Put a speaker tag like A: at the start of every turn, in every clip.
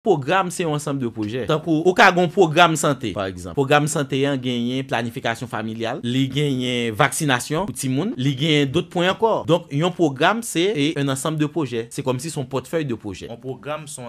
A: Program se yon ansam de proje. Tan pou, ou ka goun program sante, par exemple. Program sante yon genyen planifikasyon familial, li genyen vaksinasyon pou timoun, li genyen dot poun ankor. Donk yon program se yon ansam de proje. Se kom si son potfeu de proje.
B: Son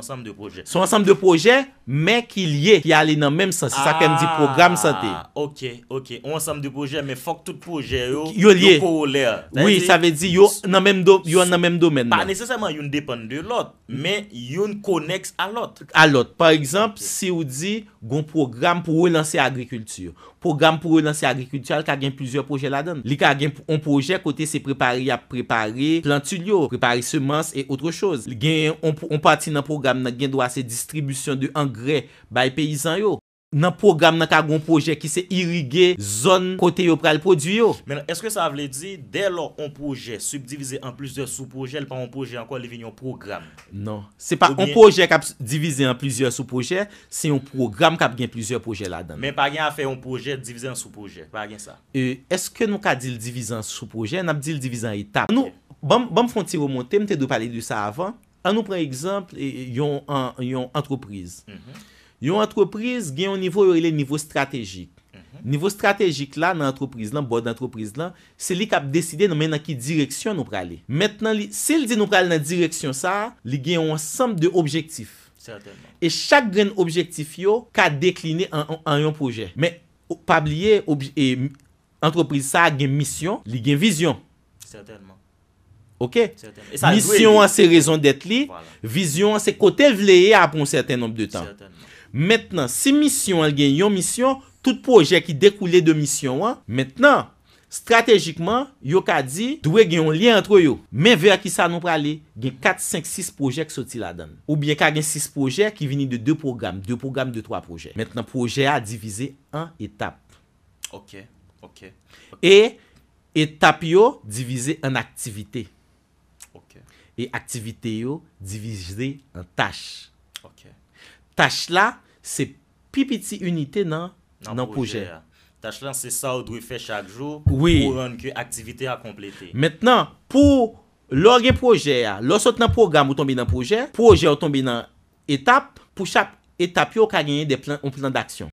B: ansam de
A: proje, men ki liye ki ale nan menm san. Se sa ken di program sante.
B: Ok, ok, yon ansam de proje, men fok tout proje, yon pou ole. Oui, sa ve di,
A: yon nan menm do menm. Pa nese seman yon depen de lot, men yon koneks an lot. Alot, par exemple, se ou di goun program pou ou lanse agrikulture, program pou ou lanse agrikulture al ka gen plusieurs proje la don. Li ka gen on proje kote se prepari a prepari plantul yo, prepari semanse et autre chose. Gen, on pati nan program nan gen do a se distribusyon de engre bay peyizan yo. nan program nan ka gon proje ki se irige zon kote yo pral produyo. Men, eske sa vle di, non. euh, de lor on proje subdivize an
B: plus de sou proje, l pa on proje an kwa li ven yon program. Non, se pa on proje
A: kap divize an plus de sou proje, se yon program kap gen plus de sou proje la dan. Men,
B: pa gen a fe yon proje divize an sou proje, pa gen sa.
A: E, eske nou ka di l divize an sou proje, nan di l divize an etap. An nou, banm fonte yon monte, mte do pale di sa avan, an nou pren eksemp, yon entreprise. Mm-hmm. Yon antropriz gen yon nivou, yon nivou strategik. Nivou strategik la nan antropriz lan, bod antropriz lan, se li kap deside nan mena ki direksyon nou prale. Mètnen li, se li di nou prale nan direksyon sa, li gen yon ansam de objektif. Sertelman. E chak gen objektif yo, ka dekline an yon proje. Me, pabliye, antropriz sa gen misyon, li gen vizyon. Sertelman. Ok, misyon an se rezon det li, vizyon an se kote vleye apon certain nombre de tan. Mètnen, se misyon an gen yon misyon, tout proje ki dekoule de misyon an, mètnen, strategikman, yo ka di, dwe gen yon lien antro yo. Men ver ki sa nou prale, gen 4, 5, 6 proje ki soti la dan. Ou bien ka gen 6 proje ki vini de 2 projame, 2 projame, 2, 3 projame. Mètnen, proje a divize an etap.
B: Ok, ok.
A: Et etap yo divize an aktivite. E aktivite yo divize en tache Tache la se pi piti unité nan proje
B: Tache la se sa ou dwi fe chak jou Ou an ki aktivite a komplete
A: Mètnen pou lò gen proje ya Lò sot nan program ou tombe nan proje Proje ou tombe nan etap Pou chak etap yo ka genye de plan ou plan d'aksyon